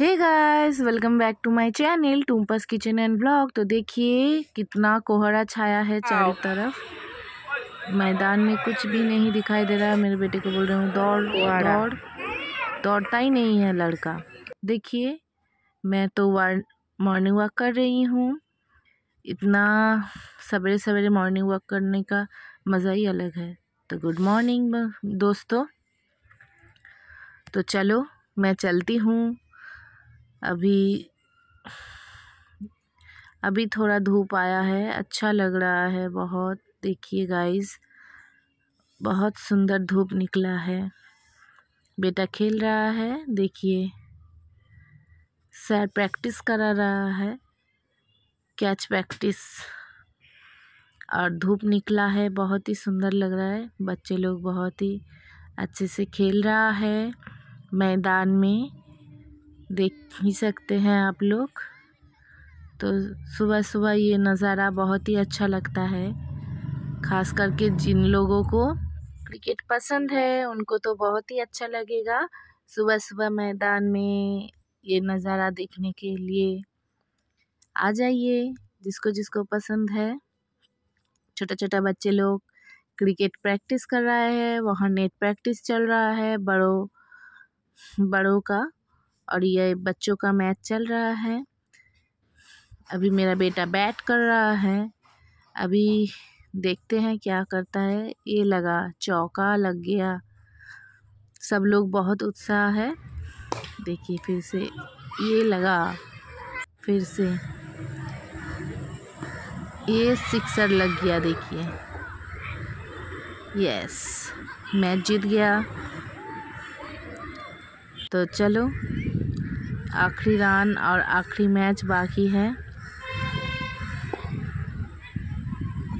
hey guys welcome back to my channel Tumpa's kitchen and blog तो देखिए कितना कोहरा छाया है चारों तरफ मैदान में कुछ भी नहीं दिखाई दे रहा है मेरे बेटे को बोल रहे हूँ दौड़ दौड़ दौड़ता ही नहीं है लड़का देखिए मैं तो मॉर्निंग वॉक कर रही हूँ इतना सवेरे सवेरे मॉर्निंग वॉक करने का मज़ा ही अलग है तो गुड मॉर्निंग दोस्तों तो चलो मैं चलती हूँ अभी अभी थोड़ा धूप आया है अच्छा लग रहा है बहुत देखिए गाइस बहुत सुंदर धूप निकला है बेटा खेल रहा है देखिए सर प्रैक्टिस करा रहा है कैच प्रैक्टिस और धूप निकला है बहुत ही सुंदर लग रहा है बच्चे लोग बहुत ही अच्छे से खेल रहा है मैदान में देख ही सकते हैं आप लोग तो सुबह सुबह ये नज़ारा बहुत ही अच्छा लगता है खास करके जिन लोगों को क्रिकेट पसंद है उनको तो बहुत ही अच्छा लगेगा सुबह सुबह मैदान में ये नज़ारा देखने के लिए आ जाइए जिसको जिसको पसंद है छोटा छोटा बच्चे लोग क्रिकेट प्रैक्टिस कर रहा है वहाँ नेट प्रैक्टिस चल रहा है बड़ों बड़ों का और ये बच्चों का मैच चल रहा है अभी मेरा बेटा बैट कर रहा है अभी देखते हैं क्या करता है ये लगा चौका लग गया सब लोग बहुत उत्साह है देखिए फिर से ये लगा फिर से ये सिक्सर लग गया देखिए यस मैच जीत गया तो चलो आखिरी रन और आखिरी मैच बाकी है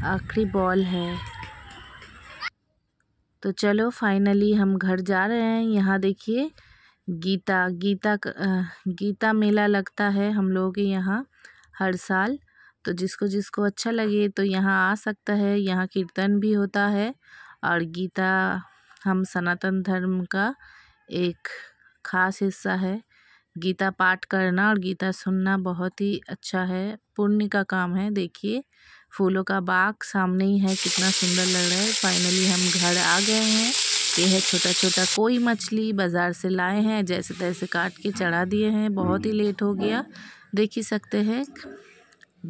आखिरी बॉल है तो चलो फाइनली हम घर जा रहे हैं यहाँ देखिए गीता गीता गीता मेला लगता है हम लोगों के यहाँ हर साल तो जिसको जिसको अच्छा लगे तो यहाँ आ सकता है यहाँ कीर्तन भी होता है और गीता हम सनातन धर्म का एक खास हिस्सा है गीता पाठ करना और गीता सुनना बहुत ही अच्छा है पुण्य का काम है देखिए फूलों का बाग सामने ही है कितना सुंदर लग रहा है फाइनली हम घर आ गए हैं ये है छोटा छोटा कोई मछली बाज़ार से लाए हैं जैसे तैसे काट के चढ़ा दिए हैं बहुत ही लेट हो गया देख ही सकते हैं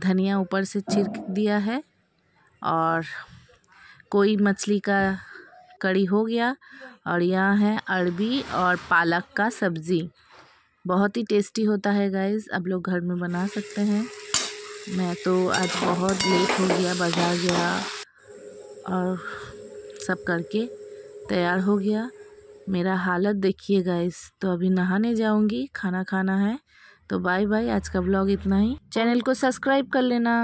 धनिया ऊपर से छिड़क दिया है और कोई मछली का कड़ी हो गया और यहाँ है अरबी और पालक का सब्ज़ी बहुत ही टेस्टी होता है गाइस आप लोग घर में बना सकते हैं मैं तो आज बहुत लेट हो गया बाज़ार गया और सब करके तैयार हो गया मेरा हालत देखिए गाइस तो अभी नहाने जाऊंगी खाना खाना है तो बाय बाय आज का ब्लॉग इतना ही चैनल को सब्सक्राइब कर लेना